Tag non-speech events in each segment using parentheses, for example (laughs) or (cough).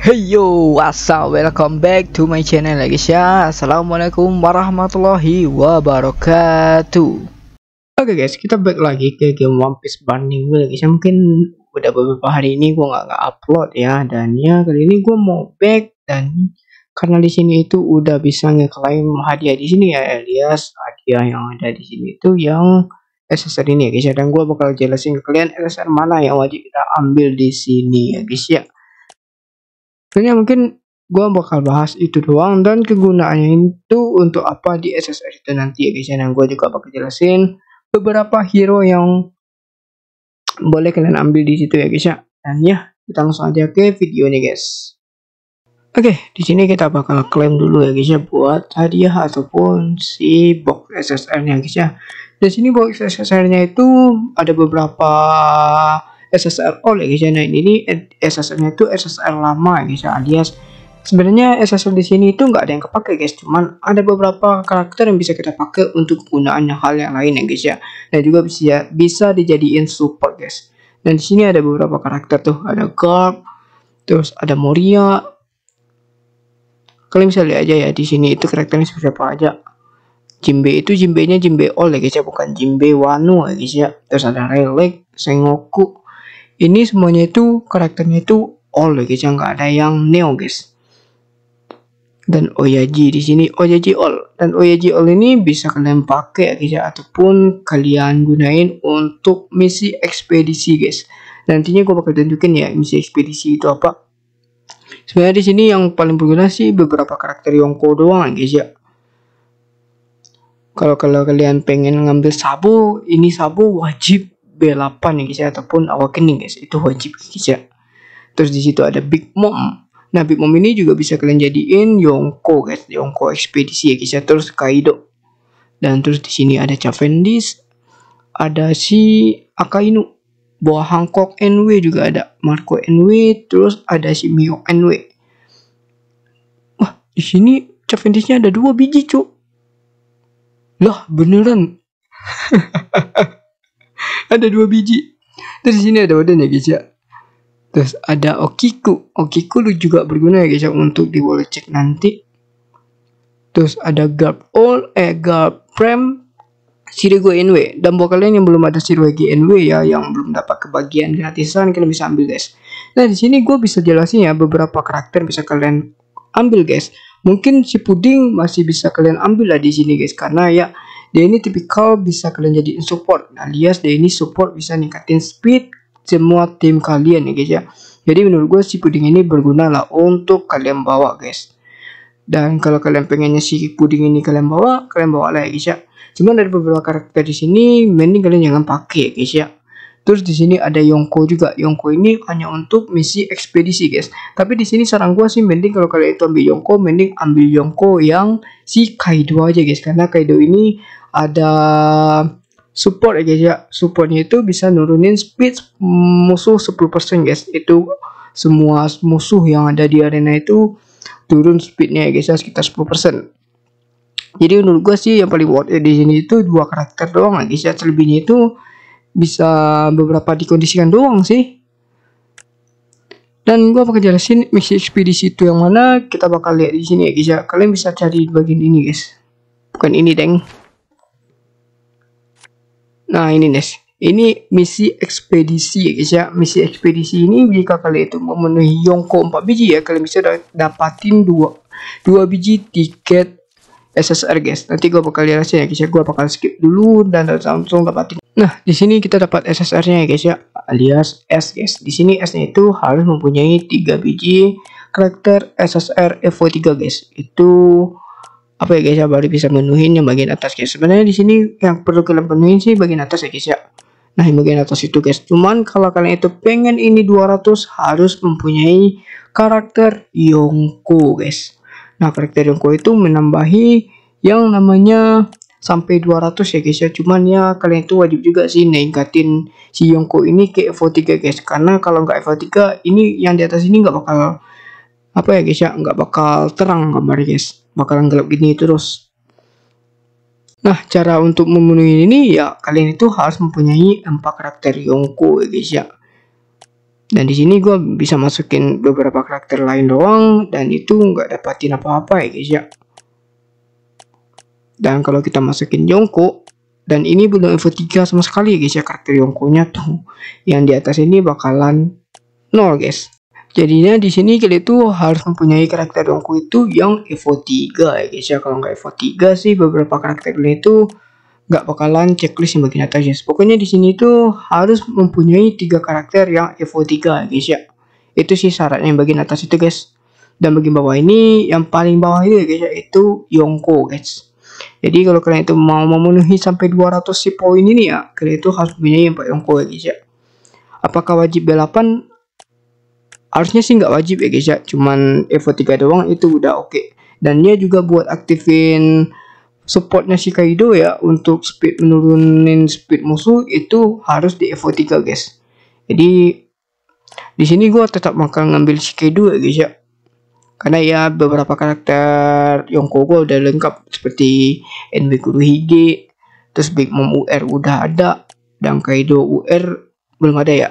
Hey yo, what's Welcome back to my channel lagi ya, ya. Assalamualaikum warahmatullahi wabarakatuh. Oke okay guys, kita back lagi ke game One Piece Burning Wheel guys. Ya. mungkin udah beberapa hari ini gue nggak upload ya dan ya kali ini gue mau back dan karena di sini itu udah bisa ngeklaim hadiah di sini ya alias hadiah yang ada di sini itu yang SSR ini ya guys ya. dan gue bakal jelasin ke kalian SSR mana yang wajib kita ambil di sini ya guys ya. Kayaknya mungkin gue bakal bahas itu doang dan kegunaannya itu untuk apa di SSR itu nanti ya guys. Dan gue juga bakal jelasin beberapa hero yang boleh kalian ambil di situ ya guys ya. Dan ya kita langsung aja ke videonya guys. Oke, okay, di sini kita bakal klaim dulu ya guys ya buat hadiah ataupun si box SSR-nya guys ya. Di sini box SSR-nya itu ada beberapa SSR old ya guys ya nah ini eh, SSR nya itu SSR lama ya guys ya alias sebenarnya SSR di sini itu nggak ada yang kepake guys cuman ada beberapa karakter yang bisa kita pakai untuk penggunaan hal yang lain ya guys ya dan juga bisa bisa dijadiin support guys dan di sini ada beberapa karakter tuh ada Garp terus ada Moria kalian bisa lihat aja ya di sini itu karakternya seperti apa aja Jimbe itu Jimbe-nya Jimbe oleh ya guys ya bukan Jimbe Wano ya guys ya terus ada Relic Sengoku ini semuanya itu karakternya itu all ya guys yang nggak ada yang neo guys dan Oyaji di sini Oyaji all dan Oyaji all ini bisa kalian pakai ya guys ya ataupun kalian gunain untuk misi ekspedisi guys nantinya gue bakal tunjukin ya misi ekspedisi itu apa sebenarnya di sini yang paling berguna sih beberapa karakter Yongko doang guys ya kalau kalau kalian pengen ngambil sabu ini sabu wajib B8 ya guys ya ataupun awakening guys itu wajib guys ya terus di situ ada Big Mom nah Big Mom ini juga bisa kalian jadiin Yongko guys Yongko ekspedisi ya guys ya terus Kaido dan terus di sini ada Chavendis ada si Akainu Boa Hancock NW juga ada Marco NW terus ada si Mio NW wah di sini Chavendisnya ada dua biji cuk lah beneran (laughs) ada dua biji terus di sini ada wadahnya ya guys ya terus ada Okiku Okiku lu juga berguna ya guys ya untuk di wallet check nanti terus ada Gap All eh Garp Prem Sirigo NW dan buat kalian yang belum ada Sirigo NW ya yang belum dapat kebagian gratisan kalian bisa ambil guys nah di sini gue bisa jelasin ya beberapa karakter bisa kalian ambil guys mungkin si puding masih bisa kalian ambil lah di sini guys karena ya dia ini tipikal bisa kalian jadiin support alias dia ini support bisa ningkatin speed semua tim kalian ya guys ya jadi menurut gue si puding ini berguna lah untuk kalian bawa guys dan kalau kalian pengennya si puding ini kalian bawa kalian bawa lah ya guys ya cuman dari beberapa karakter di sini mending kalian jangan pakai ya guys ya Terus di sini ada Yonko juga. Yonko ini hanya untuk misi ekspedisi, guys. Tapi di sini saran gua sih mending kalau kalian itu ambil Yonko, mending ambil Yonko yang si Kaido aja, guys. Karena Kaido ini ada support ya, guys ya. Supportnya itu bisa nurunin speed musuh 10%, guys. Itu semua musuh yang ada di arena itu turun speednya ya, guys ya sekitar 10% jadi menurut gue sih yang paling worth it di sini itu dua karakter doang ya, guys ya selebihnya itu bisa beberapa dikondisikan doang sih dan gua bakal jelasin misi ekspedisi itu yang mana kita bakal lihat di sini ya guys ya kalian bisa cari di bagian ini guys bukan ini deng nah ini guys ini misi ekspedisi ya guys ya misi ekspedisi ini jika kalian itu memenuhi Yongko 4 biji ya kalian bisa dapatin dua dua biji tiket SSR guys nanti gua bakal jelasin ya guys ya gue bakal skip dulu dan langsung dapatin Nah, di sini kita dapat SSR-nya ya guys ya, alias S guys. Di sini S-nya itu harus mempunyai 3 biji karakter SSR Evo 3 guys. Itu apa ya guys ya baru bisa menuhin yang bagian atas guys. Sebenarnya di sini yang perlu kalian penuhin sih bagian atas ya guys ya. Nah, yang bagian atas itu guys. Cuman kalau kalian itu pengen ini 200 harus mempunyai karakter Yonko guys. Nah, karakter Yonko itu menambahi yang namanya sampai 200 ya guys ya cuman ya kalian itu wajib juga sih naikatin si Yongko ini ke f 3 guys karena kalau nggak f 3 ini yang di atas ini nggak bakal apa ya guys ya nggak bakal terang gambar guys bakalan gelap gini terus nah cara untuk memenuhi ini ya kalian itu harus mempunyai empat karakter Yongko ya guys ya dan di sini gue bisa masukin beberapa karakter lain doang dan itu nggak dapatin apa-apa ya guys ya dan kalau kita masukin Yonko dan ini belum level 3 sama sekali ya guys ya karakter Yonkonya tuh yang di atas ini bakalan nol guys jadinya di sini kita tuh harus mempunyai karakter Yonko itu yang evo 3 ya guys ya kalau nggak evo 3 sih beberapa karakter ini itu nggak bakalan checklist yang bagian atas guys pokoknya di sini tuh harus mempunyai tiga karakter yang evo 3 ya guys ya itu sih syaratnya yang bagian atas itu guys dan bagian bawah ini yang paling bawah itu ya guys ya itu Yonko guys jadi kalau kalian itu mau memenuhi sampai 200 si poin ini ya, kalian itu harus punya yang Pak Yongko ya guys ya. Apakah wajib balapan? Harusnya sih nggak wajib ya guys ya, cuman Evo 3 doang itu udah oke. Okay. Dan dia juga buat aktifin supportnya si Kaido ya untuk speed menurunin speed musuh itu harus di Evo 3 guys. Jadi di sini gua tetap bakal ngambil si Kaido ya guys ya karena ya beberapa karakter Yongko gue udah lengkap seperti NB Kuruhige terus Big Mom UR udah ada dan Kaido UR belum ada ya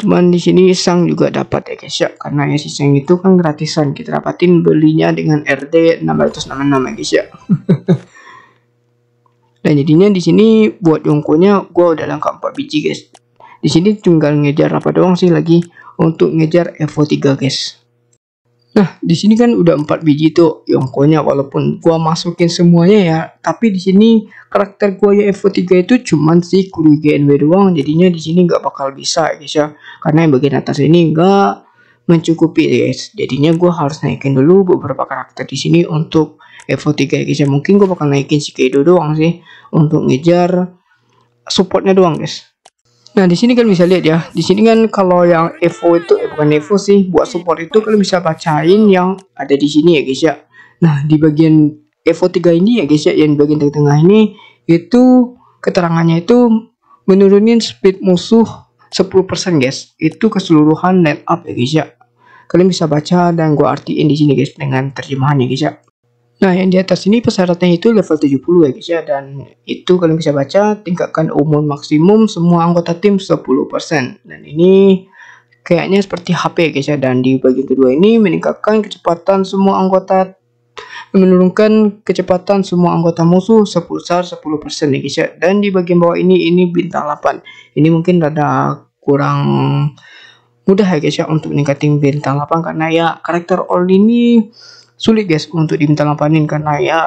cuman di sini Sang juga dapat ya guys ya karena ya si Sang itu kan gratisan kita dapatin belinya dengan RD 666 ya guys ya (laughs) dan jadinya di sini buat Yonkonya gue udah lengkap 4 biji guys di sini tinggal ngejar apa doang sih lagi untuk ngejar Evo 3 guys Nah, di sini kan udah empat biji tuh yang pokoknya walaupun gua masukin semuanya ya, tapi di sini karakter gua ya f 3 itu cuman si Kurugi NW doang, jadinya di sini nggak bakal bisa guys ya. Karena yang bagian atas ini nggak mencukupi guys. Jadinya gua harus naikin dulu beberapa karakter di sini untuk f 3 guys ya. Mungkin gua bakal naikin si Kaido doang sih untuk ngejar supportnya doang guys. Nah, di sini kalian bisa lihat ya. Di sini kan kalau yang Evo itu eh, bukan Evo sih, buat support itu kalian bisa bacain yang ada di sini ya, guys ya. Nah, di bagian Evo 3 ini ya, guys ya, yang bagian tengah-tengah ini itu keterangannya itu menurunin speed musuh 10%, guys. Itu keseluruhan net up ya, guys ya. Kalian bisa baca dan gua artiin di sini, guys, dengan terjemahannya, guys ya. Nah, yang di atas ini persyaratnya itu level 70 ya guys ya dan itu kalian bisa baca tingkatkan umur maksimum semua anggota tim 10%. Dan ini kayaknya seperti HP ya guys ya dan di bagian kedua ini meningkatkan kecepatan semua anggota menurunkan kecepatan semua anggota musuh sebesar 10% ya guys ya. Dan di bagian bawah ini ini bintang 8. Ini mungkin rada kurang mudah ya guys ya untuk meningkatkan bintang 8 karena ya karakter all ini sulit guys untuk diminta lampanin karena ya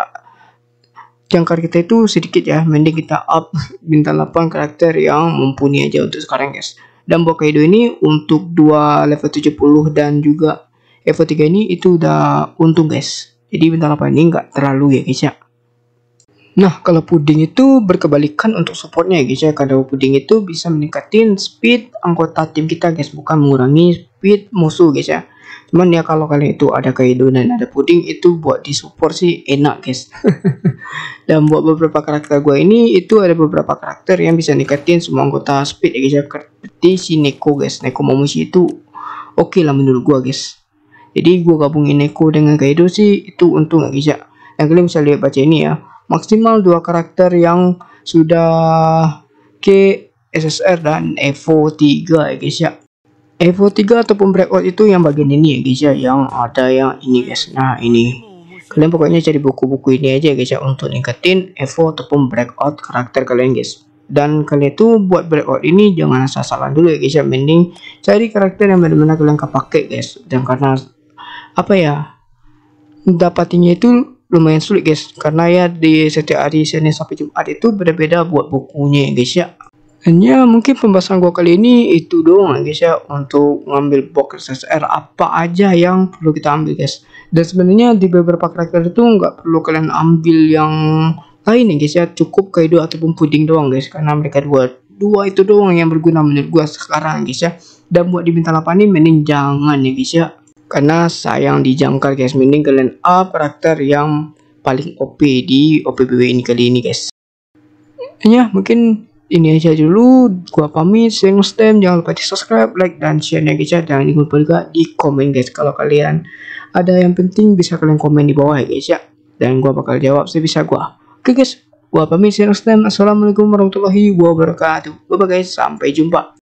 jangkar kita itu sedikit ya mending kita up bintang (laughs) 8 karakter yang mumpuni aja untuk sekarang guys dan Bokaido ini untuk dua level 70 dan juga level 3 ini itu udah untung guys jadi bintang 8 ini nggak terlalu ya guys ya Nah, kalau puding itu berkebalikan untuk supportnya ya guys ya. Kalau puding itu bisa meningkatin speed anggota tim kita guys, bukan mengurangi speed musuh guys ya cuman ya kalau kalian itu ada kaido dan ada puding itu buat di support sih enak guys (laughs) dan buat beberapa karakter gue ini itu ada beberapa karakter yang bisa nikatin semua anggota speed ya guys seperti si Neko guys Neko Momoshi itu oke okay lah menurut gue guys jadi gue gabungin Neko dengan kaido sih itu untung ya guys ya yang kalian bisa lihat baca ini ya maksimal dua karakter yang sudah ke SSR dan Evo 3 ya guys ya Evo 3 ataupun breakout itu yang bagian ini ya guys ya yang ada yang ini guys nah ini kalian pokoknya cari buku-buku ini aja guys ya untuk ningkatin Evo ataupun breakout karakter kalian guys dan kalian tuh buat breakout ini jangan asal-asalan dulu ya guys ya mending cari karakter yang benar-benar kalian kepake guys dan karena apa ya dapatinya itu lumayan sulit guys karena ya di setiap hari Senin sampai Jumat itu berbeda buat bukunya ya guys ya hanya mungkin pembahasan gua kali ini itu doang guys ya untuk ngambil box SSR apa aja yang perlu kita ambil guys. Dan sebenarnya di beberapa karakter itu nggak perlu kalian ambil yang lain ya guys ya cukup kaido ataupun puding doang guys karena mereka dua dua itu doang yang berguna menurut gua sekarang guys ya. Dan buat di bintang 8 ini mending jangan ya guys ya karena sayang dijangkar guys mending kalian A karakter yang paling OP di OPBW ini kali ini guys. hanya mungkin ini aja dulu gua pamit sing stem jangan lupa di subscribe like dan share nya guys jangan lupa juga di komen guys kalau kalian ada yang penting bisa kalian komen di bawah ya guys ya dan gua bakal jawab sebisa gua oke guys gua pamit sing stem assalamualaikum warahmatullahi wabarakatuh bye bye guys sampai jumpa